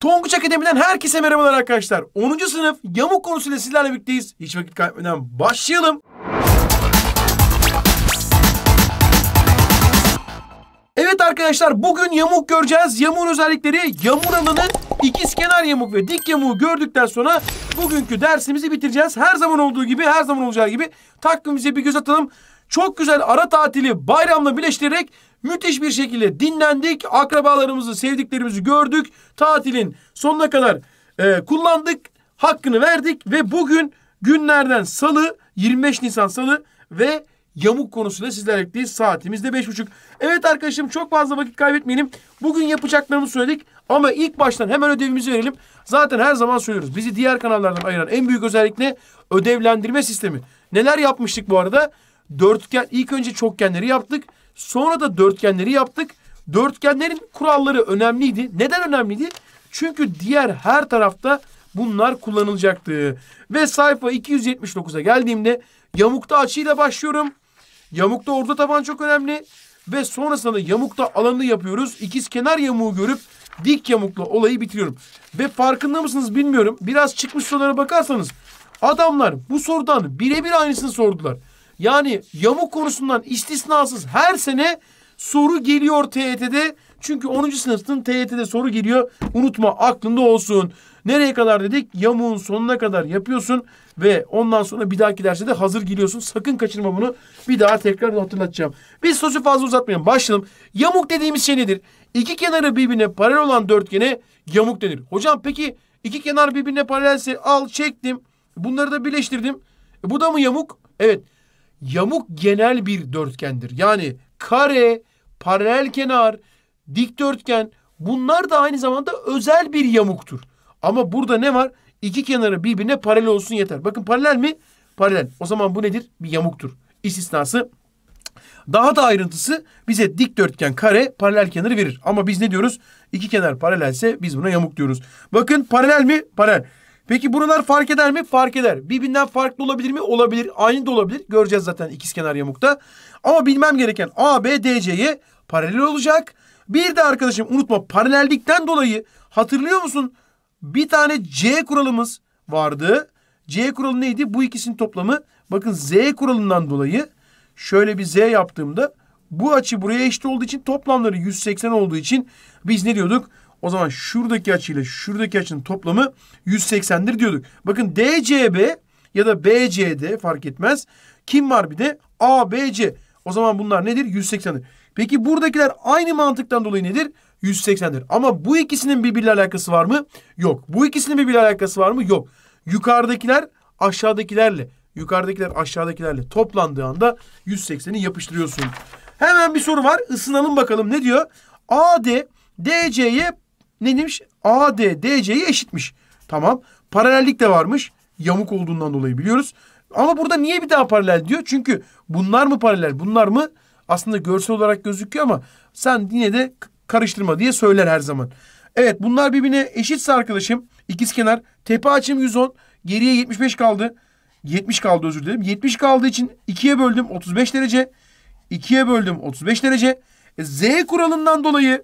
Tonguç Akademi'den herkese merhabalar arkadaşlar. 10. sınıf yamuk konusuyla sizlerle birlikteyiz. Hiç vakit kaybetmeden başlayalım. Evet arkadaşlar bugün yamuk göreceğiz. Yamuğun özellikleri yamur alanı, ikiz kenar yamuk ve dik yamuğu gördükten sonra bugünkü dersimizi bitireceğiz. Her zaman olduğu gibi, her zaman olacağı gibi takvimimize bir göz atalım. Çok güzel ara tatili bayramla birleştirerek Müthiş bir şekilde dinlendik. Akrabalarımızı, sevdiklerimizi gördük. Tatilin sonuna kadar e, kullandık. Hakkını verdik ve bugün günlerden salı 25 Nisan salı ve yamuk konusunda sizlerle birlikteyiz. Saatimiz de beş Evet arkadaşım çok fazla vakit kaybetmeyelim. Bugün yapacaklarımızı söyledik ama ilk baştan hemen ödevimizi verelim. Zaten her zaman söylüyoruz. Bizi diğer kanallardan ayıran en büyük özellik ne? Ödevlendirme sistemi. Neler yapmıştık bu arada? Dörtgen, ilk önce çokgenleri yaptık. Sonra da dörtgenleri yaptık. Dörtgenlerin kuralları önemliydi. Neden önemliydi? Çünkü diğer her tarafta bunlar kullanılacaktı. Ve sayfa 279'a geldiğimde yamukta açıyla başlıyorum. Yamukta orta taban çok önemli. Ve sonrasında da yamukta alanı yapıyoruz. İkiz kenar yamuğu görüp dik yamukla olayı bitiriyorum. Ve farkında mısınız bilmiyorum. Biraz çıkmış sorulara bakarsanız adamlar bu sorudan birebir aynısını sordular. Yani yamuk konusundan istisnasız her sene soru geliyor TYT'de. Çünkü 10. sınıfın TYT'de soru geliyor. Unutma aklında olsun. Nereye kadar dedik? Yamuğun sonuna kadar yapıyorsun ve ondan sonra bir dahaki derse de hazır geliyorsun. Sakın kaçırma bunu. Bir daha tekrar hatırlatacağım. Biz sözü fazla uzatmayalım. Başlayalım. Yamuk dediğimiz şey nedir? İki kenarı birbirine paralel olan dörtgene yamuk denir. Hocam peki iki kenar birbirine paralelse al çektim. Bunları da birleştirdim. E, bu da mı yamuk? Evet yamuk genel bir dörtgendir. Yani kare, paralel kenar, dikdörtgen bunlar da aynı zamanda özel bir yamuktur. Ama burada ne var? İki kenarı birbirine paralel olsun yeter. Bakın paralel mi? Paralel. O zaman bu nedir? Bir yamuktur. İstisnası daha da ayrıntısı bize dikdörtgen kare paralel kenarı verir. Ama biz ne diyoruz? İki kenar paralelse biz buna yamuk diyoruz. Bakın paralel mi? Paralel. Peki buralar fark eder mi? Fark eder. Birbirinden farklı olabilir mi? Olabilir. Aynı da olabilir. Göreceğiz zaten ikizkenar yamukta. Ama bilmem gereken AB DC'ye paralel olacak. Bir de arkadaşım unutma paralellikten dolayı hatırlıyor musun? Bir tane C kuralımız vardı. C kuralı neydi? Bu ikisinin toplamı. Bakın Z kuralından dolayı şöyle bir Z yaptığımda bu açı buraya eşit olduğu için toplamları 180 olduğu için biz ne diyorduk? O zaman şuradaki açıyla şuradaki açının toplamı 180'dir diyorduk. Bakın DCB ya da BCD fark etmez. Kim var bir de? ABC. O zaman bunlar nedir? 180'dir. Peki buradakiler aynı mantıktan dolayı nedir? 180'dir. Ama bu ikisinin birbiriyle alakası var mı? Yok. Bu ikisinin birbiriyle alakası var mı? Yok. Yukarıdakiler aşağıdakilerle, yukarıdakiler aşağıdakilerle toplandığı anda 180'i yapıştırıyorsun. Hemen bir soru var. Isınalım bakalım ne diyor? AD DC'ye ne demiş? AD DC'ye eşitmiş. Tamam. Paralellik de varmış. Yamuk olduğundan dolayı biliyoruz. Ama burada niye bir daha paralel diyor? Çünkü bunlar mı paralel? Bunlar mı? Aslında görsel olarak gözüküyor ama sen yine de karıştırma diye söyler her zaman. Evet bunlar birbirine eşitse arkadaşım İkiz kenar. tepe açım 110 geriye 75 kaldı. 70 kaldı özür dilerim. 70 kaldığı için 2'ye böldüm 35 derece. 2'ye böldüm 35 derece. E, Z kuralından dolayı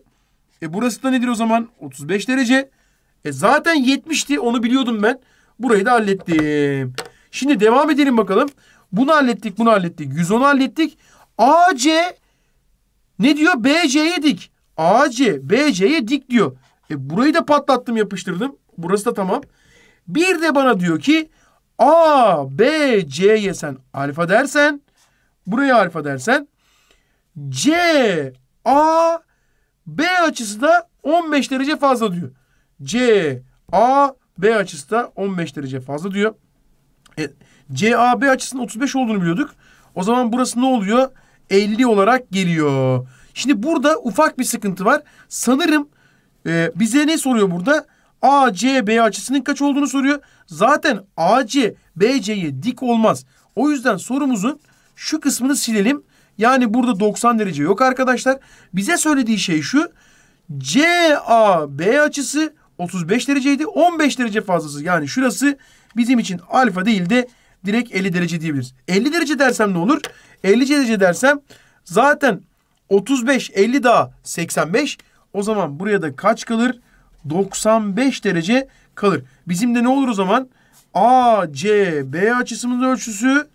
e burası da nedir o zaman? 35 derece. E zaten 70'ti onu biliyordum ben. Burayı da hallettim. Şimdi devam edelim bakalım. Bunu hallettik, bunu hallettik. 110 hallettik. AC ne diyor? BC'ye dik. AC, BC'ye dik diyor. E burayı da patlattım, yapıştırdım. Burası da tamam. Bir de bana diyor ki A, B, C'ye sen alfa dersen, buraya alfa dersen C, A, B açısı da 15 derece fazla diyor. C A B açısı da 15 derece fazla diyor. E, CAB açısının 35 olduğunu biliyorduk. O zaman burası ne oluyor? 50 olarak geliyor. Şimdi burada ufak bir sıkıntı var. Sanırım e, bize ne soruyor burada? ACB açısının kaç olduğunu soruyor. Zaten AC BC'ye dik olmaz. O yüzden sorumuzun şu kısmını silelim. Yani burada 90 derece yok arkadaşlar. Bize söylediği şey şu. CAB açısı 35 dereceydi. 15 derece fazlası. Yani şurası bizim için alfa değil de direkt 50 derece diyebiliriz. 50 derece dersem ne olur? 50 derece dersem zaten 35, 50 daha 85. O zaman buraya da kaç kalır? 95 derece kalır. Bizim de ne olur o zaman? ACB açısının ölçüsü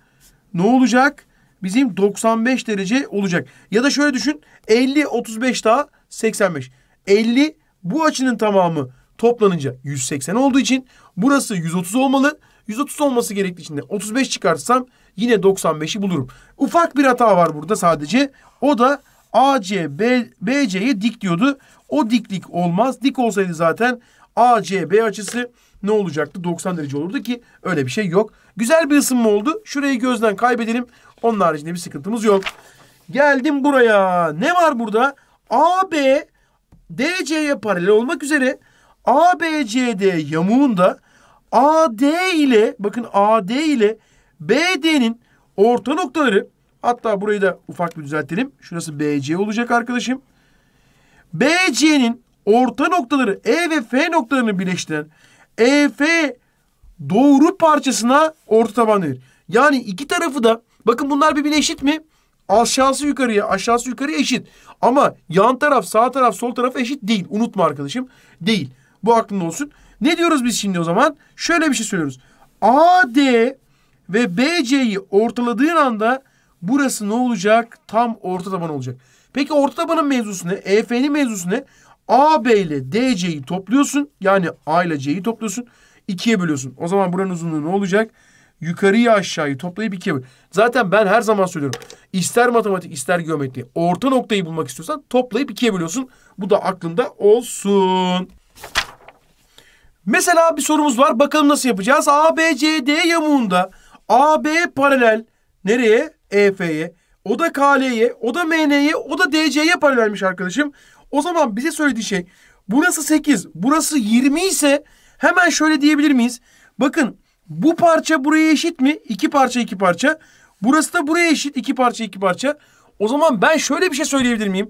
ne olacak? bizim 95 derece olacak. Ya da şöyle düşün 50 35 daha 85. 50 bu açının tamamı toplanınca 180 olduğu için burası 130 olmalı. 130 olması gerektiği için de 35 çıkarsam yine 95'i bulurum. Ufak bir hata var burada sadece. O da AC B, BC'ye dik diyordu. O diklik olmaz. Dik olsaydı zaten ACB açısı ne olacaktı? 90 derece olurdu ki öyle bir şey yok. Güzel bir ısınma oldu. Şurayı gözden kaybedelim. Onun haricinde bir sıkıntımız yok. Geldim buraya. Ne var burada? AB DC'ye paralel olmak üzere ABCD yamuğunda AD ile bakın AD ile BD'nin orta noktaları hatta burayı da ufak bir düzeltelim. Şurası BC olacak arkadaşım. BC'nin orta noktaları E ve F noktalarını birleştiren EF doğru parçasına orta taban verir. Yani iki tarafı da Bakın bunlar birbirine eşit mi? Aşağısı yukarıya, aşağısı yukarıya eşit. Ama yan taraf, sağ taraf, sol taraf eşit değil. Unutma arkadaşım. Değil. Bu aklında olsun. Ne diyoruz biz şimdi o zaman? Şöyle bir şey söylüyoruz. AD ve BC'yi ortaladığın anda burası ne olacak? Tam orta taban olacak. Peki orta tabanın mevzusu ne? EF'nin mevzusu ne? AB ile DC'yi topluyorsun. Yani A ile C'yi topluyorsun. 2'ye bölüyorsun. O zaman buranın uzunluğu ne olacak? Yukarıyı aşağıyı toplayıp ikiye böl. Zaten ben her zaman söylüyorum. İster matematik ister geometri. Orta noktayı bulmak istiyorsan toplayıp ikiye bölüyorsun. Bu da aklında olsun. Mesela bir sorumuz var. Bakalım nasıl yapacağız? ABCD yamuğunda AB paralel nereye? EF'ye. O da KL'ye, o da MN'ye, o da DC'ye paralelmiş arkadaşım. O zaman bize söylediği şey burası 8, burası 20 ise hemen şöyle diyebilir miyiz? Bakın bu parça buraya eşit mi? İki parça iki parça. Burası da buraya eşit. iki parça iki parça. O zaman ben şöyle bir şey söyleyebilir miyim?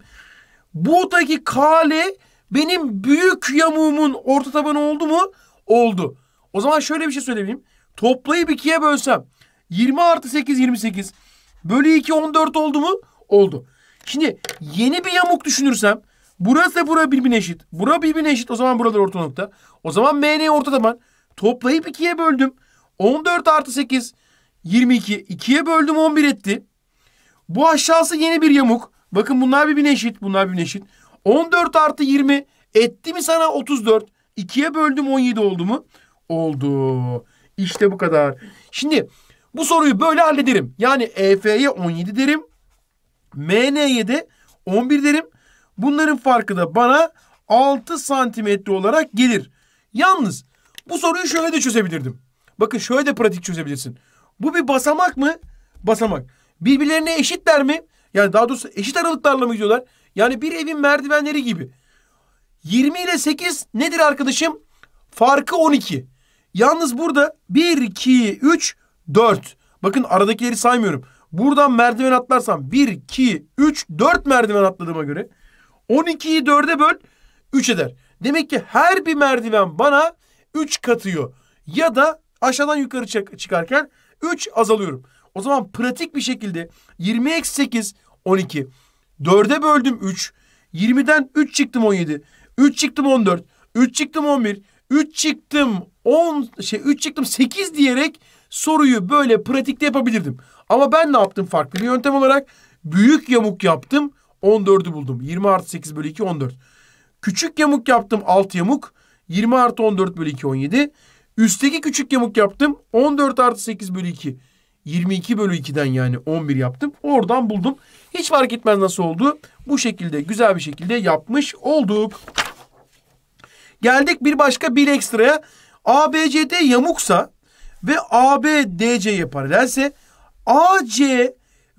Buradaki kale benim büyük yamuğumun orta tabanı oldu mu? Oldu. O zaman şöyle bir şey söyleyeyim. Toplayıp ikiye bölsem 20 artı 8 28 bölü 2 14 oldu mu? Oldu. Şimdi yeni bir yamuk düşünürsem burası da bura birbirine eşit. Bura birbirine eşit. O zaman buralar orta nokta. O zaman MN orta taban. Toplayıp ikiye böldüm. 14 artı 8 22. 2'ye böldüm 11 etti. Bu aşağısı yeni bir yamuk. Bakın bunlar birbirine eşit. Bunlar birbirine eşit. 14 artı 20 etti mi sana 34. 2'ye böldüm 17 oldu mu? Oldu. İşte bu kadar. Şimdi bu soruyu böyle hallederim. Yani EF'ye 17 derim. MN'ye de 11 derim. Bunların farkı da bana 6 santimetre olarak gelir. Yalnız bu soruyu şöyle de çözebilirdim. Bakın şöyle de pratik çözebilirsin. Bu bir basamak mı? Basamak. Birbirlerine eşitler mi? Yani daha doğrusu eşit aralıklarla mı gidiyorlar? Yani bir evin merdivenleri gibi. 20 ile 8 nedir arkadaşım? Farkı 12. Yalnız burada 1, 2, 3, 4. Bakın aradakileri saymıyorum. Buradan merdiven atlarsam 1, 2, 3, 4 merdiven atladığıma göre 12'yi 4'e böl 3 eder. Demek ki her bir merdiven bana 3 katıyor. Ya da Aşağıdan yukarı çıkarken 3 azalıyorum. O zaman pratik bir şekilde 20 eksi 8 12. 4'e böldüm 3. 20'den 3 çıktım 17. 3 çıktım 14. 3 çıktım 11. 3 çıktım 10 şey 3 çıktım 8 diyerek soruyu böyle pratikte yapabilirdim. Ama ben ne yaptım farklı bir yöntem olarak? Büyük yamuk yaptım. 14'ü buldum. 20 artı 8 bölü 2 14. Küçük yamuk yaptım 6 yamuk. 20 artı 14 bölü 2 17. Üstteki küçük yamuk yaptım. 14 artı 8 bölü 2. 22 bölü 2'den yani 11 yaptım. Oradan buldum. Hiç fark etmez nasıl oldu. Bu şekilde güzel bir şekilde yapmış olduk. Geldik bir başka bir ekstraya. ABCD yamuksa ve ABDC'ye paralelse AC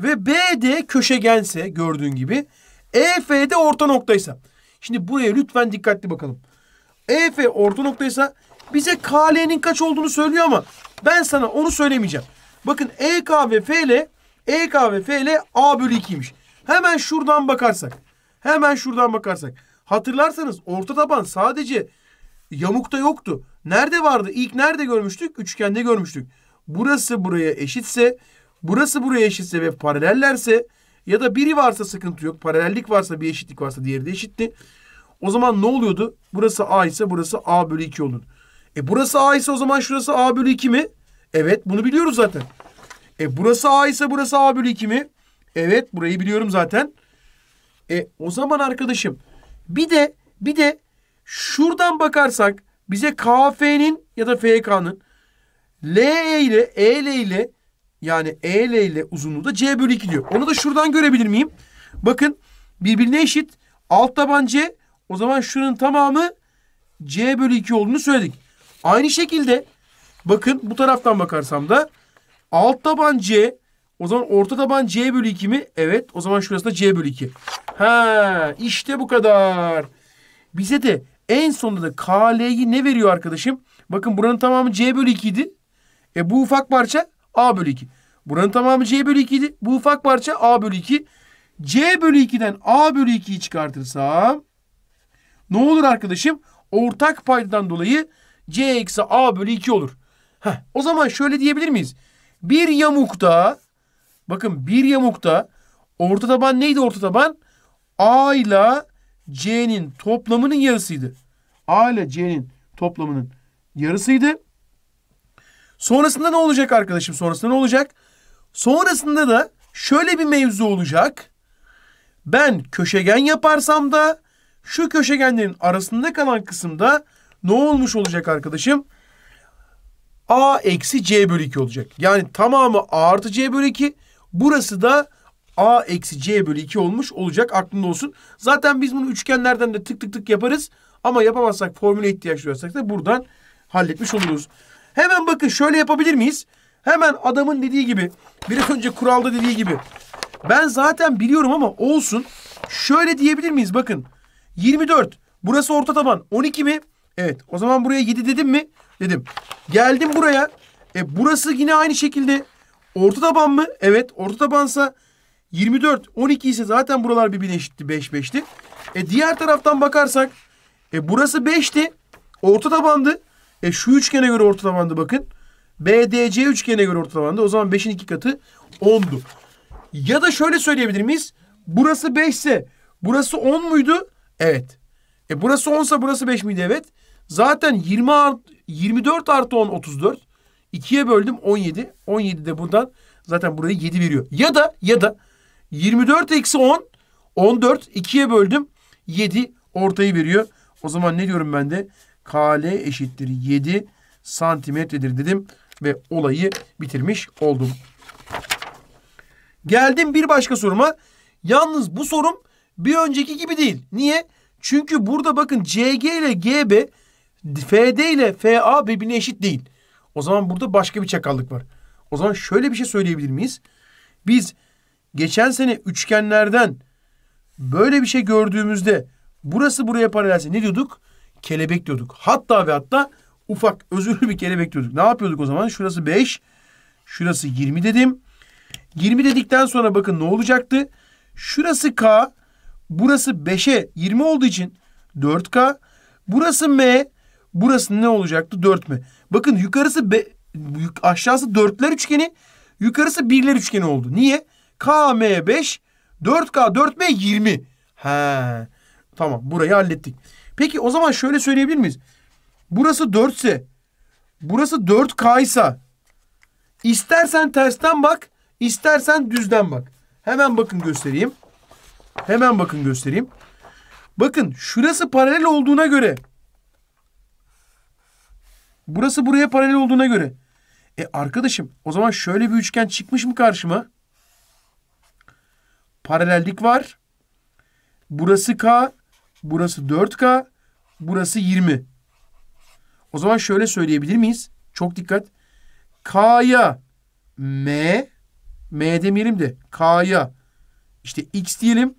ve BD köşegense gördüğün gibi EF'de orta noktaysa. Şimdi buraya lütfen dikkatli bakalım. EF orta noktaysa bize KL'nin kaç olduğunu söylüyor ama ben sana onu söylemeyeceğim. Bakın EK ve FL EK ve FL A bölü 2'ymiş. Hemen şuradan bakarsak. Hemen şuradan bakarsak. Hatırlarsanız orta taban sadece yamukta yoktu. Nerede vardı? İlk nerede görmüştük? Üçgende görmüştük. Burası buraya eşitse, burası buraya eşitse ve paralellerse ya da biri varsa sıkıntı yok. Paralellik varsa bir eşitlik varsa diğeri de eşitti. O zaman ne oluyordu? Burası A ise burası A bölü 2 olurdu. E burası A ise o zaman şurası A bölü 2 mi? Evet bunu biliyoruz zaten. E burası A ise burası A bölü 2 mi? Evet burayı biliyorum zaten. E o zaman arkadaşım bir de bir de şuradan bakarsak bize KF'nin ya da FK'nın LE ile EL ile yani EL ile uzunluğu da C bölü 2 diyor. Onu da şuradan görebilir miyim? Bakın birbirine eşit. Alt taban C. O zaman şunun tamamı C bölü 2 olduğunu söyledik. Aynı şekilde bakın bu taraftan bakarsam da alt taban C o zaman orta taban C bölü 2 mi? Evet. O zaman şurası da C bölü 2. Ha, işte bu kadar. Bize de en sonunda da KL'yi ne veriyor arkadaşım? Bakın buranın tamamı C bölü 2 idi. E bu ufak parça A bölü 2. Buranın tamamı C bölü 2 idi. Bu ufak parça A bölü 2. C bölü 2'den A bölü 2'yi çıkartırsam ne olur arkadaşım? Ortak paydan dolayı c eksi a bölü 2 olur. Heh, o zaman şöyle diyebilir miyiz? Bir yamukta bakın bir yamukta orta taban neydi orta taban? A ile C'nin toplamının yarısıydı. A ile C'nin toplamının yarısıydı. Sonrasında ne olacak arkadaşım? Sonrasında ne olacak? Sonrasında da şöyle bir mevzu olacak. Ben köşegen yaparsam da şu köşegenlerin arasında kalan kısımda ne olmuş olacak arkadaşım? A eksi C bölü 2 olacak. Yani tamamı A artı C bölü 2. Burası da A eksi C bölü 2 olmuş olacak. Aklında olsun. Zaten biz bunu üçgenlerden de tık tık tık yaparız. Ama yapamazsak formüle ihtiyaç duyarsak da buradan halletmiş oluruz. Hemen bakın şöyle yapabilir miyiz? Hemen adamın dediği gibi biraz önce kuralda dediği gibi ben zaten biliyorum ama olsun şöyle diyebilir miyiz? Bakın 24 burası orta taban 12 mi? Evet. O zaman buraya 7 dedim mi? Dedim. Geldim buraya. E, burası yine aynı şekilde orta taban mı? Evet. Orta tabansa 24, 12 ise zaten buralar birbirine eşitti. 5, 5'ti. E, diğer taraftan bakarsak e, burası 5'ti. Orta tabandı. E, şu üçgene göre orta tabandı bakın. BDC üçgene göre orta tabandı. O zaman 5'in 2 katı 10'du. Ya da şöyle söyleyebilir miyiz? Burası 5 ise burası 10 muydu? Evet. E burası 10 ise burası 5 miydi? Evet. Zaten 20 art, 24 artı 10 34. 2'ye böldüm 17. 17 de buradan zaten buraya 7 veriyor. Ya da ya da 24 eksi 10 14 2'ye böldüm 7 ortayı veriyor. O zaman ne diyorum ben de? KL eşittir 7 santimetredir dedim ve olayı bitirmiş oldum. Geldim bir başka soruma. Yalnız bu sorum bir önceki gibi değil. Niye? Çünkü burada bakın CG ile GB FD ile FA birbirine eşit değil. O zaman burada başka bir çakallık var. O zaman şöyle bir şey söyleyebilir miyiz? Biz geçen sene üçgenlerden böyle bir şey gördüğümüzde burası buraya paralelse ne diyorduk? Kelebek diyorduk. Hatta ve hatta ufak özürlü bir kelebek diyorduk. Ne yapıyorduk o zaman? Şurası 5, şurası 20 dedim. 20 dedikten sonra bakın ne olacaktı? Şurası K, burası 5'e 20 olduğu için 4K. Burası M, Burası ne olacaktı? Dört mü? Bakın yukarısı be, aşağısı dörtler üçgeni. Yukarısı birler üçgeni oldu. Niye? KM5 4K 4M 20. He. Tamam burayı hallettik. Peki o zaman şöyle söyleyebilir miyiz? Burası 4 ise burası 4K ise istersen tersten bak istersen düzden bak. Hemen bakın göstereyim. Hemen bakın göstereyim. Bakın şurası paralel olduğuna göre Burası buraya paralel olduğuna göre. E arkadaşım o zaman şöyle bir üçgen çıkmış mı karşıma? Paralellik var. Burası K, burası 4K, burası 20. O zaman şöyle söyleyebilir miyiz? Çok dikkat. K'ya M, M demeyelim de K'ya işte X diyelim.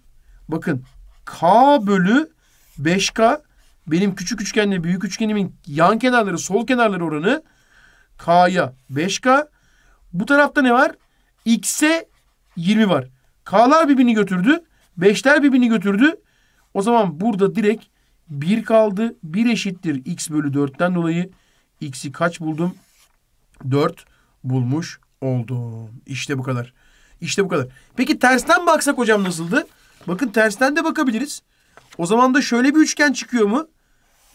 Bakın K bölü 5K benim küçük üçgenle büyük üçgenimin yan kenarları, sol kenarları oranı K'ya 5K. Bu tarafta ne var? X'e 20 var. K'lar birbirini götürdü. 5'ler birbirini götürdü. O zaman burada direkt 1 kaldı. 1 eşittir x bölü 4'ten dolayı x'i kaç buldum? 4 bulmuş oldum. İşte bu kadar. İşte bu kadar. Peki tersten baksak hocam nasıldı? Bakın tersten de bakabiliriz. O zaman da şöyle bir üçgen çıkıyor mu?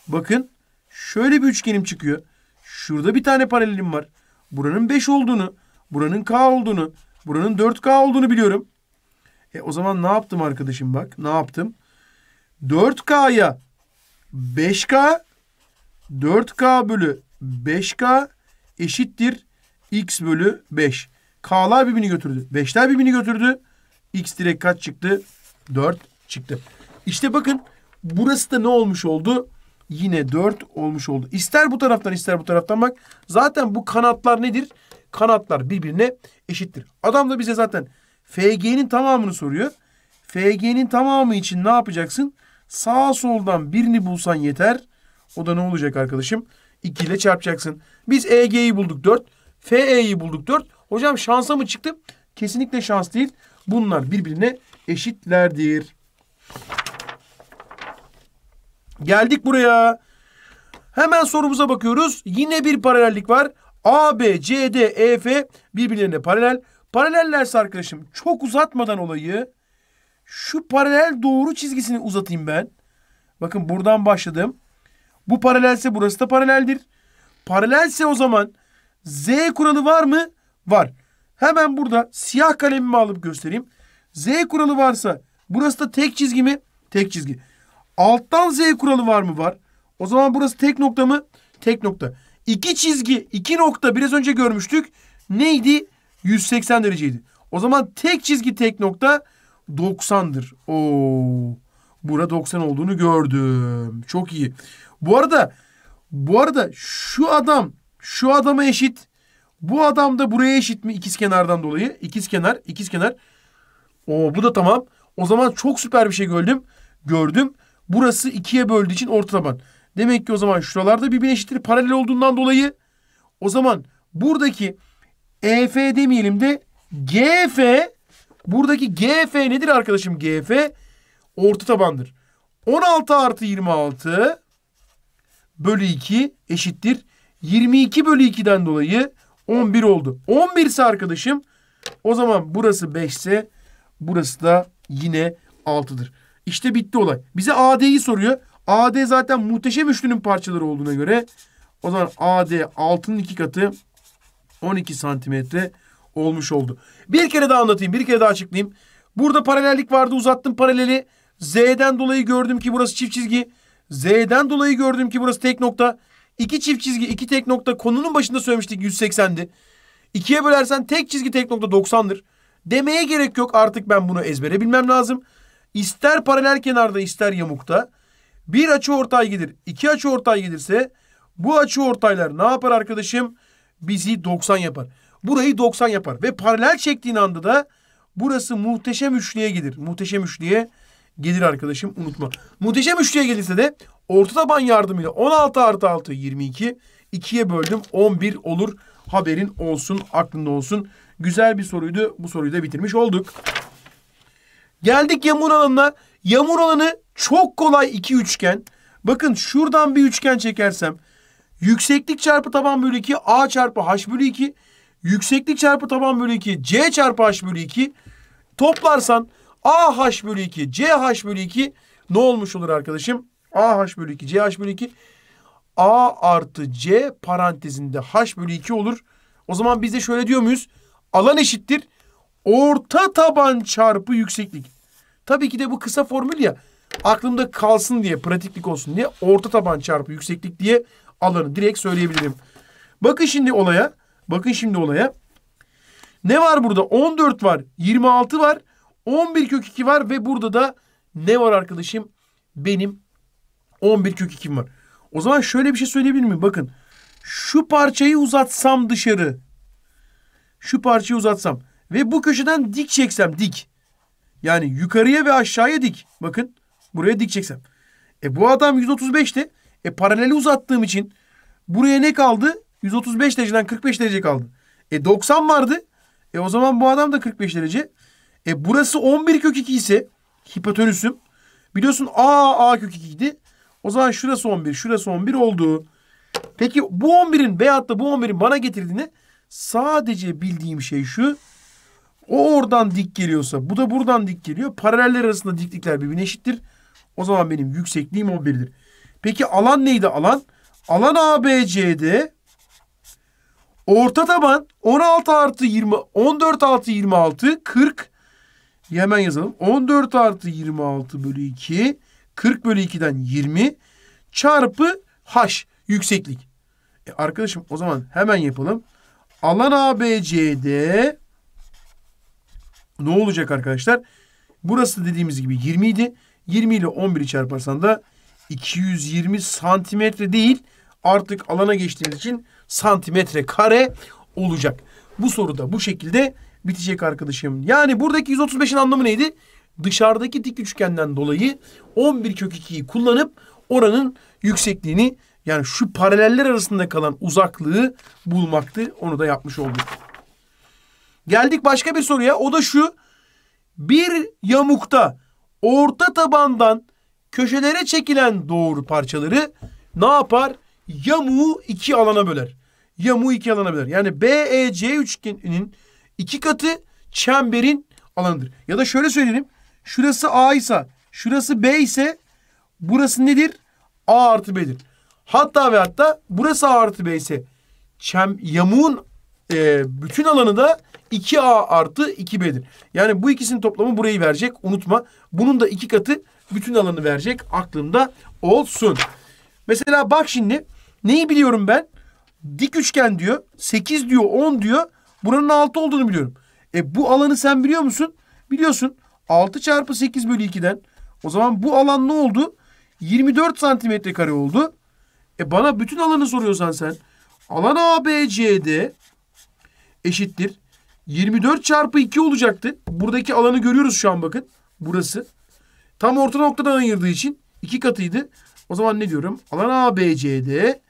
Bakın şöyle bir üçgenim çıkıyor. Şurada bir tane paralelim var. Buranın 5 olduğunu, buranın K olduğunu, buranın 4K olduğunu biliyorum. E o zaman ne yaptım arkadaşım bak? Ne yaptım? 4K'ya 5K 4K bölü 5K eşittir X bölü 5. K'lar birbirini götürdü. 5'ler birbirini götürdü. X direkt kaç çıktı? 4 çıktı. İşte bakın burası da ne olmuş oldu? yine 4 olmuş oldu. İster bu taraftan ister bu taraftan bak. Zaten bu kanatlar nedir? Kanatlar birbirine eşittir. Adam da bize zaten FG'nin tamamını soruyor. FG'nin tamamı için ne yapacaksın? Sağa soldan birini bulsan yeter. O da ne olacak arkadaşım? 2 ile çarpacaksın. Biz EG'yi bulduk 4. FE'yi bulduk 4. Hocam şansa mı çıktı? Kesinlikle şans değil. Bunlar birbirine eşitlerdir. Geldik buraya. Hemen sorumuza bakıyoruz. Yine bir paralellik var. A, B, C, D, E, F birbirlerine paralel. Paralellerse arkadaşım çok uzatmadan olayı şu paralel doğru çizgisini uzatayım ben. Bakın buradan başladım. Bu paralelse burası da paraleldir. Paralelse o zaman Z kuralı var mı? Var. Hemen burada siyah kalemimi alıp göstereyim. Z kuralı varsa burası da tek çizgi mi? Tek çizgi. Alttan Z kuralı var mı? Var. O zaman burası tek nokta mı? Tek nokta. İki çizgi, iki nokta biraz önce görmüştük. Neydi? 180 dereceydi. O zaman tek çizgi tek nokta 90'dır. Oo. burada 90 olduğunu gördüm. Çok iyi. Bu arada bu arada şu adam şu adama eşit. Bu adam da buraya eşit mi ikiz kenardan dolayı? İkiz kenar, ikiz kenar. Oo bu da tamam. O zaman çok süper bir şey gördüm. Gördüm. Burası ikiye böldüğü için orta taban. Demek ki o zaman şuralarda birbirine eşittir paralel olduğundan dolayı o zaman buradaki EF demeyelim de GF buradaki GF nedir arkadaşım? GF orta tabandır. 16 artı 26 bölü 2 eşittir. 22 bölü 2'den dolayı 11 oldu. 11 ise arkadaşım o zaman burası 5 ise burası da yine 6'dır. İşte bitti olay. Bize AD'yi soruyor. AD zaten muhteşem üçlünün parçaları olduğuna göre o zaman AD 6'nın iki katı 12 santimetre olmuş oldu. Bir kere daha anlatayım. Bir kere daha açıklayayım. Burada paralellik vardı. Uzattım paraleli. Z'den dolayı gördüm ki burası çift çizgi. Z'den dolayı gördüm ki burası tek nokta. İki çift çizgi, iki tek nokta. Konunun başında söylemiştik 180'di. İkiye bölersen tek çizgi tek nokta 90'dır. Demeye gerek yok artık ben bunu ezbere bilmem lazım ister paralel kenarda ister yamukta bir açı ortay gelir, iki açı ortay gelirse bu açı ortaylar ne yapar arkadaşım? Bizi 90 yapar. Burayı 90 yapar ve paralel çektiğin anda da burası muhteşem üçlüye gelir. Muhteşem üçlüye gelir arkadaşım unutma. Muhteşem üçlüye gelirse de orta taban yardımıyla 16 artı 6 22 2'ye böldüm 11 olur. Haberin olsun aklında olsun. Güzel bir soruydu. Bu soruyu da bitirmiş olduk. Geldik yamur alanına. Yamur alanı çok kolay iki üçgen. Bakın şuradan bir üçgen çekersem. Yükseklik çarpı taban bölü 2 A çarpı H bölü 2. Yükseklik çarpı taban bölü 2 C çarpı H bölü 2. Toplarsan A H bölü 2 C H bölü 2 ne olmuş olur arkadaşım? A H bölü 2 C H bölü 2. A artı C parantezinde H bölü 2 olur. O zaman biz de şöyle diyor muyuz? Alan eşittir. Orta taban çarpı yükseklik. Tabii ki de bu kısa formül ya aklımda kalsın diye pratiklik olsun diye orta taban çarpı yükseklik diye alanı direkt söyleyebilirim. Bakın şimdi olaya. Bakın şimdi olaya. Ne var burada? 14 var, 26 var, 11 kök 2 var ve burada da ne var arkadaşım? Benim 11 kök 2'm var. O zaman şöyle bir şey söyleyebilir miyim? Bakın şu parçayı uzatsam dışarı. Şu parçayı uzatsam ve bu köşeden dik çeksem dik. Yani yukarıya ve aşağıya dik. Bakın buraya dikeceksem. E bu adam 135'ti. E paraleli uzattığım için buraya ne kaldı? 135 dereceden 45 derece kaldı. E 90 vardı. E o zaman bu adam da 45 derece. E burası 11 kök 2 ise hipotenüsüm. Biliyorsun A A kök 2 idi. O zaman şurası 11, şurası 11 oldu. Peki bu 11'in veyahut da bu 11'in bana getirdiğini sadece bildiğim şey şu. O oradan dik geliyorsa bu da buradan dik geliyor. Paraleller arasında diklikler birbirine eşittir. O zaman benim yüksekliğim o birdir. Peki alan neydi alan? Alan ABC'de orta taban 16 artı 20 14 artı 26 40 hemen yazalım. 14 artı 26 bölü 2 40 bölü 2'den 20 çarpı h yükseklik. E arkadaşım o zaman hemen yapalım. Alan ABC'de ne olacak arkadaşlar? Burası dediğimiz gibi 20 idi. 20 ile 11'i çarparsan da 220 santimetre değil artık alana geçtiğimiz için santimetre kare olacak. Bu soru da bu şekilde bitecek arkadaşım. Yani buradaki 135'in anlamı neydi? Dışarıdaki dik üçgenden dolayı 11 kök 2'yi kullanıp oranın yüksekliğini yani şu paraleller arasında kalan uzaklığı bulmaktı. Onu da yapmış olduk. Geldik başka bir soruya. O da şu. Bir yamukta orta tabandan köşelere çekilen doğru parçaları ne yapar? Yamuğu iki alana böler. Yamuğu iki alana böler. Yani BEC üçgeninin iki katı çemberin alanıdır. Ya da şöyle söyleyelim. Şurası A ise, şurası B ise burası nedir? A artı B'dir. Hatta ve hatta burası A artı B ise çem, yamuğun e, bütün alanı da 2A artı 2B'dir. Yani bu ikisinin toplamı burayı verecek. Unutma. Bunun da iki katı bütün alanı verecek. Aklımda olsun. Mesela bak şimdi. Neyi biliyorum ben? Dik üçgen diyor. 8 diyor 10 diyor. Buranın 6 olduğunu biliyorum. E bu alanı sen biliyor musun? Biliyorsun. 6 çarpı 8 bölü 2'den. O zaman bu alan ne oldu? 24 santimetre kare oldu. E bana bütün alanı soruyorsan sen. Alan ABCD eşittir 24 çarpı 2 olacaktı. Buradaki alanı görüyoruz şu an bakın. Burası. Tam orta noktadan ayırdığı için iki katıydı. O zaman ne diyorum? Alan ABC'de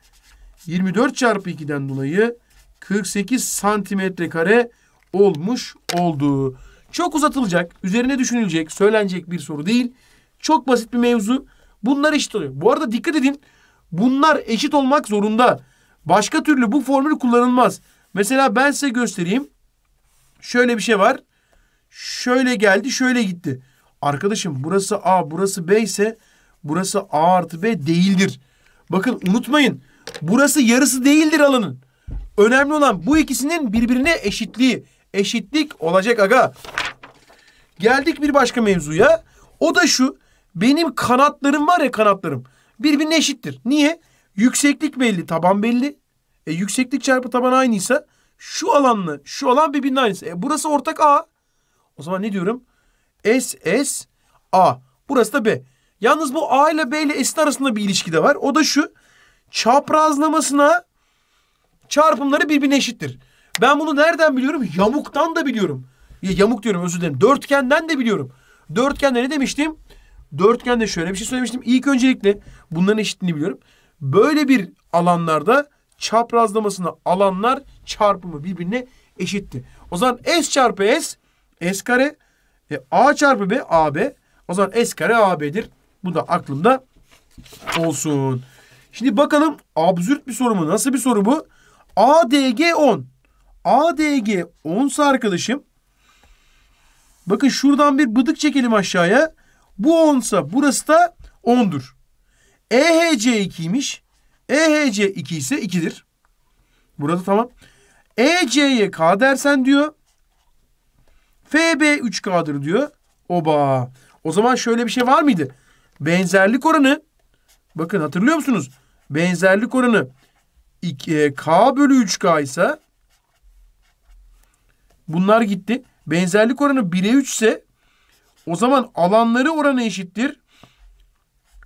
24 çarpı 2'den dolayı 48 santimetre kare olmuş oldu. Çok uzatılacak, üzerine düşünülecek, söylenecek bir soru değil. Çok basit bir mevzu. Bunlar eşit oluyor. Bu arada dikkat edin. Bunlar eşit olmak zorunda. Başka türlü bu formül kullanılmaz. Mesela ben size göstereyim. Şöyle bir şey var. Şöyle geldi, şöyle gitti. Arkadaşım burası A, burası B ise burası A artı B değildir. Bakın unutmayın. Burası yarısı değildir alanın. Önemli olan bu ikisinin birbirine eşitliği. Eşitlik olacak aga. Geldik bir başka mevzuya. O da şu. Benim kanatlarım var ya kanatlarım. Birbirine eşittir. Niye? Yükseklik belli, taban belli. E, yükseklik çarpı taban aynıysa şu alanlı şu alan birbirinin aynısı. E, burası ortak A. O zaman ne diyorum? S, S, A. Burası da B. Yalnız bu A ile B ile S'in arasında bir ilişki de var. O da şu. Çaprazlamasına çarpımları birbirine eşittir. Ben bunu nereden biliyorum? Yamuktan da biliyorum. Ya, yamuk diyorum özür dilerim. Dörtgenden de biliyorum. Dörtgende ne demiştim? Dörtgende şöyle bir şey söylemiştim. İlk öncelikle bunların eşitliğini biliyorum. Böyle bir alanlarda çaprazlamasına alanlar çarpımı birbirine eşitti. O zaman S çarpı S S kare e, A çarpı B AB. O zaman S kare AB'dir. Bu da aklımda olsun. Şimdi bakalım absürt bir soru mu? Nasıl bir soru bu? ADG 10. ADG 10 ise arkadaşım bakın şuradan bir bıdık çekelim aşağıya. Bu 10 burası da 10'dur. EHC 2'ymiş. EHC 2 ise 2'dir. Burada tamam. EC'ye K dersen diyor. FB 3K'dır diyor. Oba. O zaman şöyle bir şey var mıydı? Benzerlik oranı. Bakın hatırlıyor musunuz? Benzerlik oranı e, K bölü 3K ise bunlar gitti. Benzerlik oranı 1'e 3 ise o zaman alanları oranı eşittir.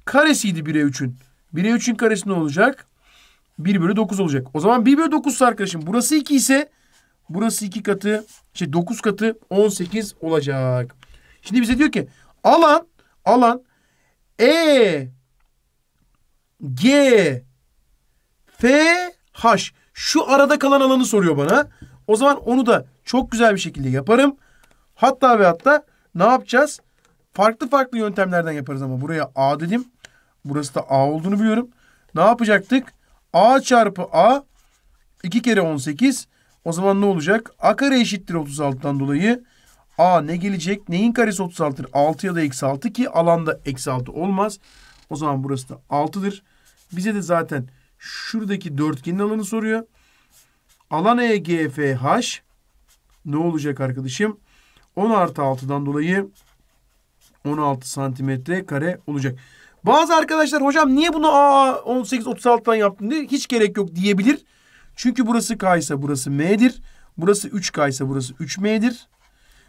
Karesiydi 1'e 3'ün. 1'e 3'ün karesi ne olacak? 1 bölü 9 olacak. O zaman 1 bölü 9 arkadaşım burası 2 ise burası 2 katı şey 9 katı 18 olacak. Şimdi bize diyor ki alan alan E G F H şu arada kalan alanı soruyor bana. O zaman onu da çok güzel bir şekilde yaparım. Hatta ve hatta ne yapacağız? Farklı farklı yöntemlerden yaparız ama buraya A dedim. Burası da A olduğunu biliyorum. Ne yapacaktık? A çarpı A 2 kere 18. O zaman ne olacak? A kare eşittir 36'dan dolayı. A ne gelecek? Neyin karesi 36'dır? 6 ya da eksi 6 ki alanda eksi 6 olmaz. O zaman burası da 6'dır. Bize de zaten şuradaki dörtgenin alanı soruyor. Alan EGFH ne olacak arkadaşım? 10 artı 6'dan dolayı 16 santimetre kare olacak. Bazı arkadaşlar hocam niye bunu aa 18-36'dan yaptın diye hiç gerek yok diyebilir. Çünkü burası K ise burası M'dir. Burası 3K ise burası 3M'dir.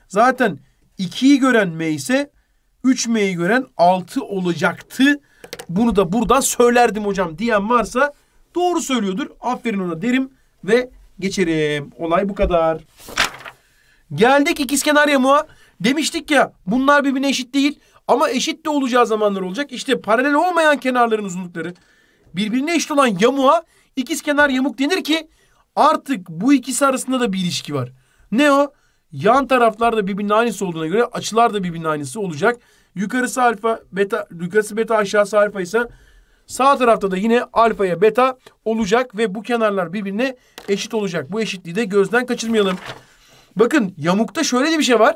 Zaten 2'yi gören M ise 3M'yi gören 6 olacaktı. Bunu da burada söylerdim hocam diyen varsa doğru söylüyordur. Aferin ona derim ve geçerim. Olay bu kadar. Geldik ikizkenar yamuğa. Demiştik ya bunlar birbirine eşit değil. Ama eşit de olacağı zamanlar olacak. İşte paralel olmayan kenarların uzunlukları birbirine eşit olan yamuğa ikiz kenar yamuk denir ki artık bu ikisi arasında da bir ilişki var. Ne o? Yan taraflar da birbirinin aynısı olduğuna göre açılar da birbirinin aynısı olacak. Yukarısı alfa, beta, yukarısı beta, aşağısı alfa ise sağ tarafta da yine alfaya beta olacak ve bu kenarlar birbirine eşit olacak. Bu eşitliği de gözden kaçırmayalım. Bakın yamukta şöyle de bir şey var.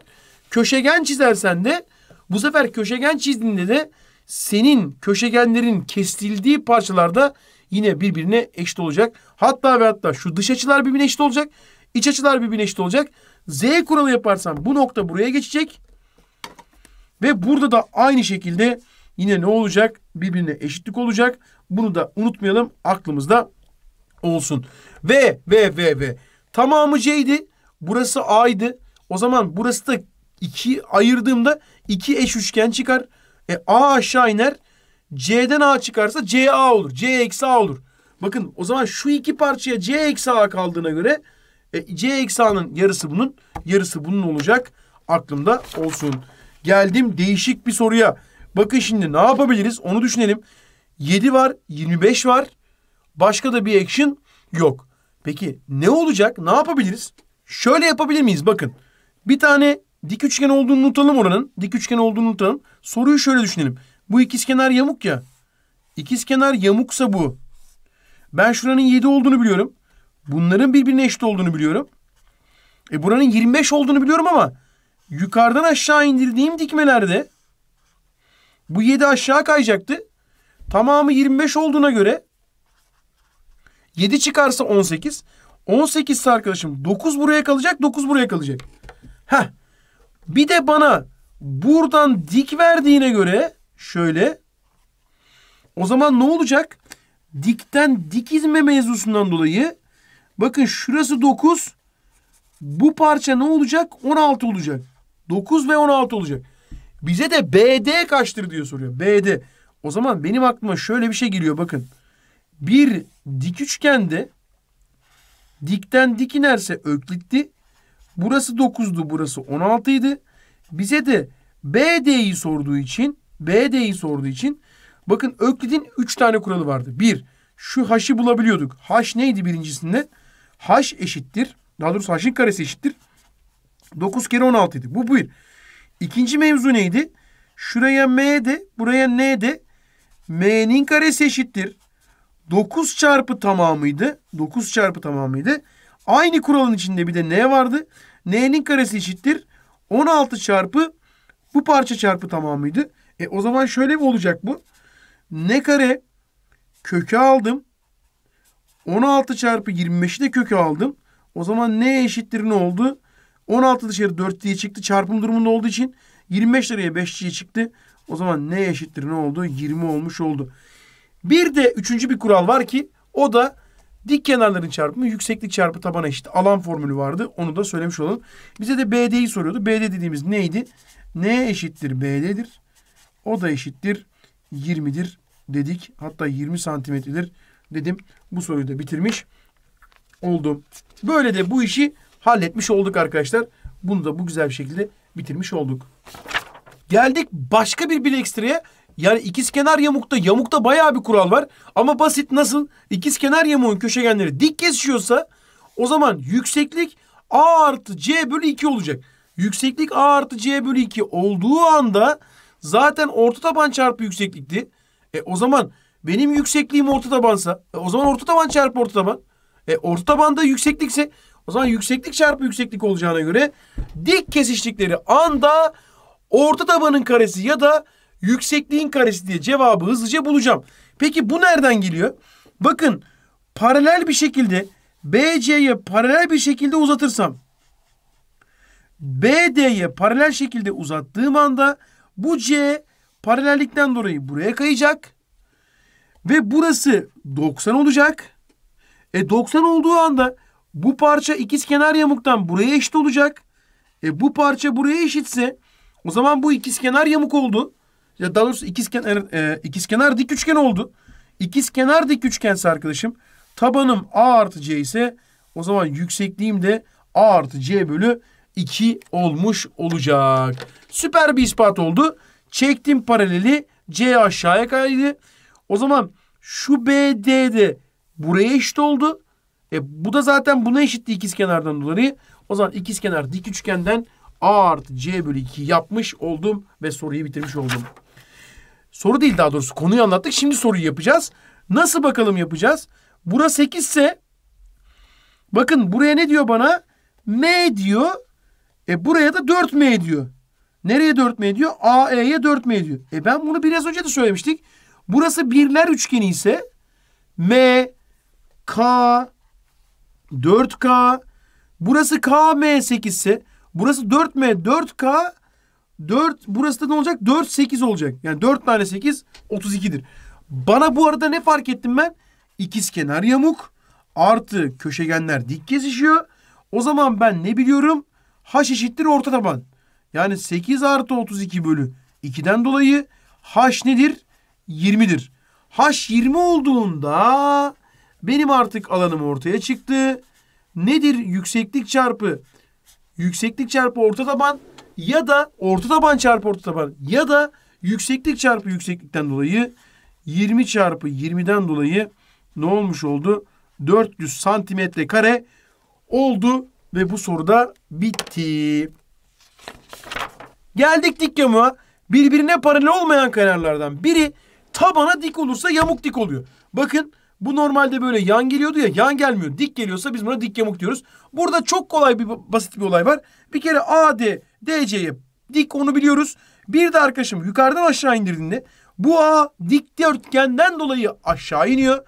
Köşegen çizersen de bu sefer köşegen çizdiğinde de senin köşegenlerin kesildiği parçalarda yine birbirine eşit olacak. Hatta ve hatta şu dış açılar birbirine eşit olacak. İç açılar birbirine eşit olacak. Z kuralı yaparsan bu nokta buraya geçecek. Ve burada da aynı şekilde yine ne olacak? Birbirine eşitlik olacak. Bunu da unutmayalım aklımızda olsun. V V V V. tamamı C'ydi. Burası A'ydı. O zaman burası da ikiye ayırdığımda 2 eş üçgen çıkar. E, A aşağı iner. C'den A çıkarsa CA olur. C eksi A olur. Bakın o zaman şu iki parçaya C eksi A kaldığına göre e, C eksi A'nın yarısı bunun. Yarısı bunun olacak. Aklımda olsun. Geldim değişik bir soruya. Bakın şimdi ne yapabiliriz onu düşünelim. 7 var, 25 var. Başka da bir action yok. Peki ne olacak? Ne yapabiliriz? Şöyle yapabilir miyiz? Bakın. Bir tane Dik üçgen olduğunu unutalım oranın. Dik üçgen olduğunu unutalım. Soruyu şöyle düşünelim. Bu ikizkenar yamuk ya. İkizkenar yamuksa bu. Ben şuranın 7 olduğunu biliyorum. Bunların birbirine eşit olduğunu biliyorum. E buranın 25 olduğunu biliyorum ama yukarıdan aşağı indirdiğim dikmelerde bu 7 aşağı kayacaktı. Tamamı 25 olduğuna göre 7 çıkarsa 18. 18 ise arkadaşım 9 buraya kalacak 9 buraya kalacak. Heh bir de bana buradan dik verdiğine göre şöyle o zaman ne olacak? Dikten dik izme mevzusundan dolayı bakın şurası 9 bu parça ne olacak? 16 olacak. 9 ve 16 olacak. Bize de BD kaçtır diyor soruyor. BD. O zaman benim aklıma şöyle bir şey geliyor bakın. Bir dik üçgende dikten dik inerse öklitli Burası 9'du, burası 16 idi. Bize de BD'yi sorduğu için, BD'yi sorduğu için bakın Öklid'in 3 tane kuralı vardı. 1. Şu haşı bulabiliyorduk. H neydi birincisinde? H eşittir. Daha doğrusu h'in karesi eşittir. 9 kere 16 idi. Bu buyur. İkinci mevzu neydi? Şuraya m de, buraya n de m'nin karesi eşittir. 9 çarpı tamamıydı. 9 çarpı tamamıydı. Aynı kuralın içinde bir de n vardı. n'nin karesi eşittir. 16 çarpı bu parça çarpı tamamıydı. E o zaman şöyle mi olacak bu? n kare kökü aldım. 16 çarpı 25'i de kökü aldım. O zaman n eşittir ne oldu? 16 dışarı 4 diye çıktı. Çarpım durumunda olduğu için 25 liraya 5 diye çıktı. O zaman n eşittir ne oldu? 20 olmuş oldu. Bir de üçüncü bir kural var ki o da Dik kenarların çarpımı yükseklik çarpı tabana eşit. Alan formülü vardı. Onu da söylemiş olalım. Bize de BD'yi soruyordu. BD dediğimiz neydi? N eşittir BD'dir. O da eşittir 20'dir dedik. Hatta 20 santimetredir dedim. Bu soruyu da bitirmiş oldum. Böyle de bu işi halletmiş olduk arkadaşlar. Bunu da bu güzel bir şekilde bitirmiş olduk. Geldik başka bir bilekstreye. Yani ikiz kenar yamukta yamukta bayağı bir kural var. Ama basit nasıl? İkiz İkizkenar yamuğun köşegenleri dik kesişiyorsa o zaman yükseklik A artı C bölü 2 olacak. Yükseklik A artı C bölü 2 olduğu anda zaten orta taban çarpı yükseklikti. E o zaman benim yüksekliğim orta tabansa e, o zaman orta taban çarpı orta taban. E orta tabanda yükseklikse o zaman yükseklik çarpı yükseklik olacağına göre dik kesiştikleri anda orta tabanın karesi ya da yüksekliğin karesi diye cevabı hızlıca bulacağım. Peki bu nereden geliyor? Bakın paralel bir şekilde BC'ye paralel bir şekilde uzatırsam BD'ye paralel şekilde uzattığım anda bu C paralellikten dolayı buraya kayacak ve burası 90 olacak. E 90 olduğu anda bu parça ikiz kenar yamuktan buraya eşit olacak. E bu parça buraya eşitse o zaman bu ikiz kenar yamuk oldu. Ya daha doğrusu ikizkenar, e, ikizkenar dik üçgen oldu. İkizkenar dik üçgense arkadaşım tabanım A artı C ise o zaman yüksekliğim de A artı C bölü 2 olmuş olacak. Süper bir ispat oldu. Çektim paraleli C aşağıya kaydı. O zaman şu bd de buraya eşit oldu. E, bu da zaten buna eşitti ikiz kenardan dolayı. O zaman ikiz kenar dik üçgenden A artı C bölü 2 yapmış oldum ve soruyu bitirmiş oldum. Soru değil daha doğrusu konuyu anlattık. Şimdi soruyu yapacağız. Nasıl bakalım yapacağız? Bura 8 ise bakın buraya ne diyor bana? M diyor. E buraya da 4M diyor. Nereye 4M diyor? A AE'ye 4M diyor. E ben bunu biraz önce de söylemiştik. Burası birler üçgeni ise M, K, 4K. Burası KM8 ise burası 4M, 4K, 4 burası da ne olacak? 4 8 olacak. Yani 4 tane 8 32'dir. Bana bu arada ne fark ettim ben? İkiz kenar yamuk artı köşegenler dik kesişiyor. O zaman ben ne biliyorum? H eşittir orta taban. Yani 8 artı 32 bölü 2'den dolayı H nedir? 20'dir. H 20 olduğunda benim artık alanım ortaya çıktı. Nedir? Yükseklik çarpı yükseklik çarpı orta taban ya da orta taban çarpı orta taban ya da yükseklik çarpı yükseklikten dolayı 20 çarpı 20'den dolayı ne olmuş oldu? 400 santimetre kare oldu ve bu soruda bitti. Geldik dik yamuğa. Birbirine paralel olmayan kenarlardan biri tabana dik olursa yamuk dik oluyor. Bakın bu normalde böyle yan geliyordu ya yan gelmiyor. Dik geliyorsa biz buna dik yamuk diyoruz. Burada çok kolay bir basit bir olay var. Bir kere AD DC'ye dik onu biliyoruz. Bir de arkadaşım yukarıdan aşağı indirdiğinde bu A dik dikdörtgenden dolayı aşağı iniyor.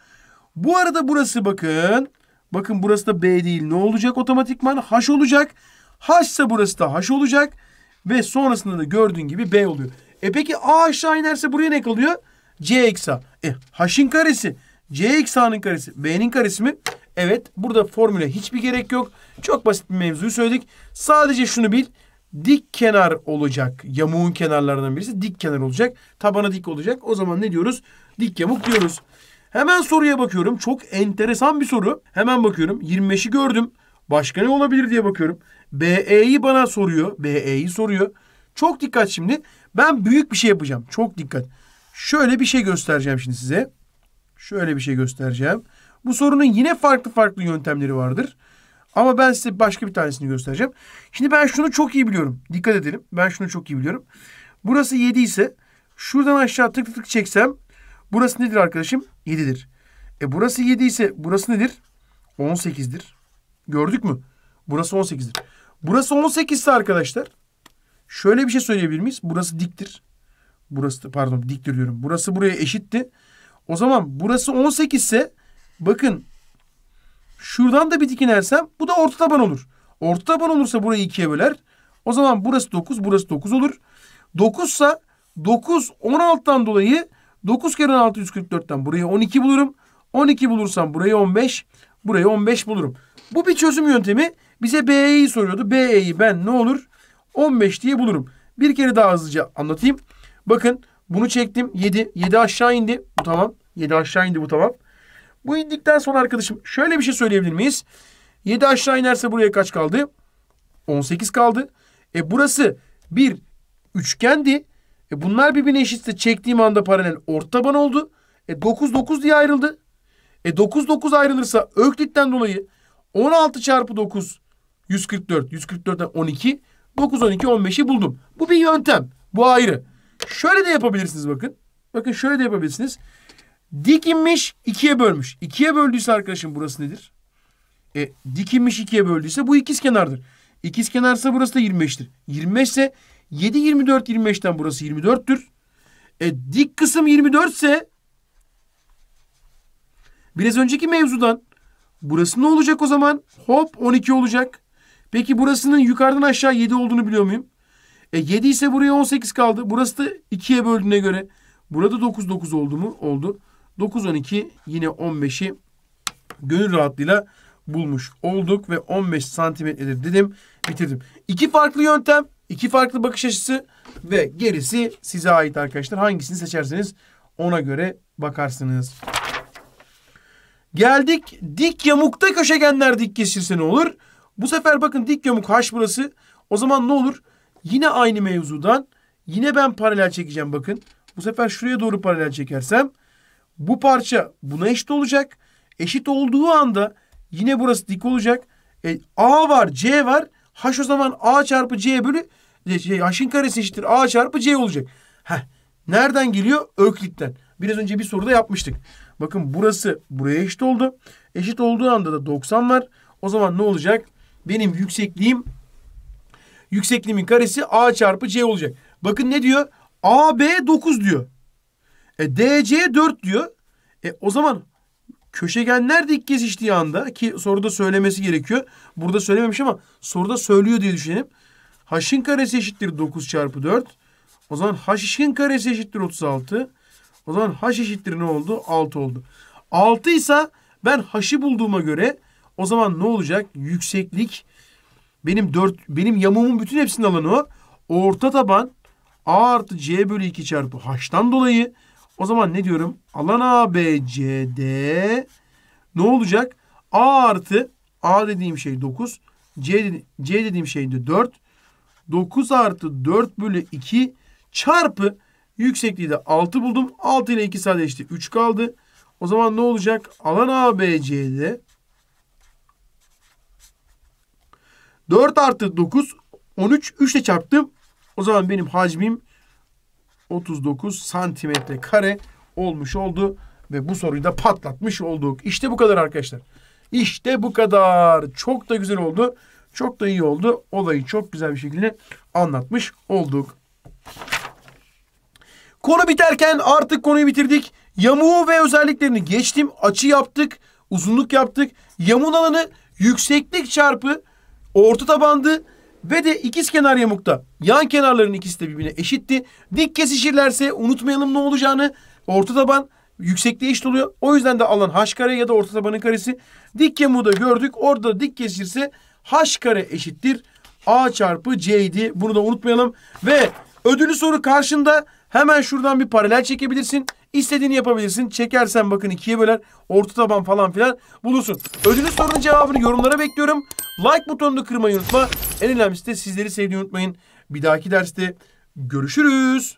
Bu arada burası bakın. Bakın burası da B değil. Ne olacak otomatikman? H olacak. H ise burası da H olacak. Ve sonrasında da gördüğün gibi B oluyor. E peki A aşağı inerse buraya ne kalıyor? C eksi E H'in karesi. C eksi A'nın karesi B'nin karesi mi? Evet burada formüle hiçbir gerek yok. Çok basit bir mevzuyu söyledik. Sadece şunu bil. Dik kenar olacak. Yamuğun kenarlarından birisi dik kenar olacak. Tabana dik olacak. O zaman ne diyoruz? Dik yamuk diyoruz. Hemen soruya bakıyorum. Çok enteresan bir soru. Hemen bakıyorum. 25'i gördüm. Başka ne olabilir diye bakıyorum. BE'yi bana soruyor. BE'yi soruyor. Çok dikkat şimdi. Ben büyük bir şey yapacağım. Çok dikkat. Şöyle bir şey göstereceğim şimdi size. Şöyle bir şey göstereceğim. Bu sorunun yine farklı farklı yöntemleri vardır. Ama ben size başka bir tanesini göstereceğim. Şimdi ben şunu çok iyi biliyorum. Dikkat edelim. Ben şunu çok iyi biliyorum. Burası 7 ise şuradan aşağı tık tık çeksem burası nedir arkadaşım? 7'dir. E burası 7 ise burası nedir? 18'dir. Gördük mü? Burası 18'dir. Burası 18 ise arkadaşlar şöyle bir şey söyleyebilir miyiz? Burası diktir. Burası pardon diktir diyorum. Burası buraya eşitti. O zaman burası 18 ise bakın şuradan da bir dik inersem bu da orta taban olur. Orta taban olursa burayı ikiye böler. O zaman burası 9 burası 9 olur. 9 ise 9 16'dan dolayı 9 kere 16 144'ten buraya 12 bulurum. 12 bulursam burayı 15 burayı 15 bulurum. Bu bir çözüm yöntemi. Bize BE'yi soruyordu. BE'yi ben ne olur? 15 diye bulurum. Bir kere daha hızlıca anlatayım. Bakın bunu çektim. 7. 7 aşağı indi. Bu tamam. 7 aşağı indi bu tamam. Bu indikten sonra arkadaşım şöyle bir şey söyleyebilir miyiz? 7 aşağı inerse buraya kaç kaldı? 18 kaldı. E burası bir üçgendi. E bunlar birbirine eşitse çektiğim anda paralel orta taban oldu. E 9 9 diye ayrıldı. E 9 9 ayrılırsa Öklit'ten dolayı 16 çarpı 9 144. 144'ten 12. 9 12 15'i buldum. Bu bir yöntem. Bu ayrı. Şöyle de yapabilirsiniz bakın. Bakın şöyle de yapabilirsiniz. Dik inmiş ikiye bölmüş. İkiye böldüyse arkadaşım burası nedir? E, dik inmiş ikiye böldüyse bu ikiz kenardır. İkiz kenarsa burası da 25'tir. 25 ise 7, 24, 25'ten burası 24'tür. E, dik kısım 24 ise biraz önceki mevzudan burası ne olacak o zaman? Hop 12 olacak. Peki burasının yukarıdan aşağı 7 olduğunu biliyor muyum? E 7 ise buraya 18 kaldı. Burası da 2'ye böldüğüne göre. Burada 9 9 oldu mu? Oldu. 9 12 yine 15'i gönül rahatlığıyla bulmuş olduk ve 15 santimetredir dedim bitirdim. İki farklı yöntem, iki farklı bakış açısı ve gerisi size ait arkadaşlar. Hangisini seçerseniz ona göre bakarsınız. Geldik dik yamukta köşegenler dik geçirse ne olur? Bu sefer bakın dik yamuk haş burası. O zaman ne olur? Yine aynı mevzudan yine ben paralel çekeceğim bakın. Bu sefer şuraya doğru paralel çekersem bu parça buna eşit olacak. Eşit olduğu anda yine burası dik olacak. E, A var, C var. H o zaman A çarpı C bölü e, şey, H'in karesi eşittir A çarpı C olacak. Heh. Nereden geliyor? Öklitten. Biraz önce bir soruda yapmıştık. Bakın burası buraya eşit oldu. Eşit olduğu anda da 90 var. O zaman ne olacak? Benim yüksekliğim yüksekliğimin karesi A çarpı C olacak. Bakın ne diyor? AB 9 diyor. E, DC 4 diyor. E, o zaman köşegenler de ilk kesiştiği anda ki soruda söylemesi gerekiyor. Burada söylememiş ama soruda söylüyor diye düşünelim. H'ın karesi eşittir 9 çarpı 4. O zaman H'ın karesi eşittir 36. O zaman H eşittir ne oldu? 6 oldu. 6 ise ben H'ı bulduğuma göre o zaman ne olacak? Yükseklik benim dört, benim yamuğumun bütün hepsinin alanı o. Orta taban A artı C bölü 2 çarpı H'tan dolayı. O zaman ne diyorum? Alan A, B, C, D ne olacak? A artı A dediğim şey 9. C, C dediğim şey de 4. 9 artı 4 bölü 2 çarpı yüksekliği de 6 buldum. 6 ile 2 sadeleşti. 3 kaldı. O zaman ne olacak? Alan A, B, C'de 4 artı 9 13 3 ile çarptım. O zaman benim hacmim 39 santimetre kare olmuş oldu. Ve bu soruyu da patlatmış olduk. İşte bu kadar arkadaşlar. İşte bu kadar. Çok da güzel oldu. Çok da iyi oldu. Olayı çok güzel bir şekilde anlatmış olduk. Konu biterken artık konuyu bitirdik. Yamuğu ve özelliklerini geçtim. Açı yaptık. Uzunluk yaptık. Yamun alanı yükseklik çarpı orta tabandı ve de ikiz kenar yamukta yan kenarların ikisi de birbirine eşitti. Dik kesişirlerse unutmayalım ne olacağını. Orta taban yüksekliğe eşit oluyor. O yüzden de alan h kare ya da orta tabanın karesi. Dik yamuğu da gördük. Orada dik kesişirse h kare eşittir. A çarpı C Bunu da unutmayalım. Ve ödülü soru karşında hemen şuradan bir paralel çekebilirsin. İstediğini yapabilirsin. Çekersen bakın ikiye böler. Orta taban falan filan bulursun. Ödülün sorunun cevabını yorumlara bekliyorum. Like butonunu kırmayı unutma. En önemlisi de sizleri sevdiğini unutmayın. Bir dahaki derste görüşürüz.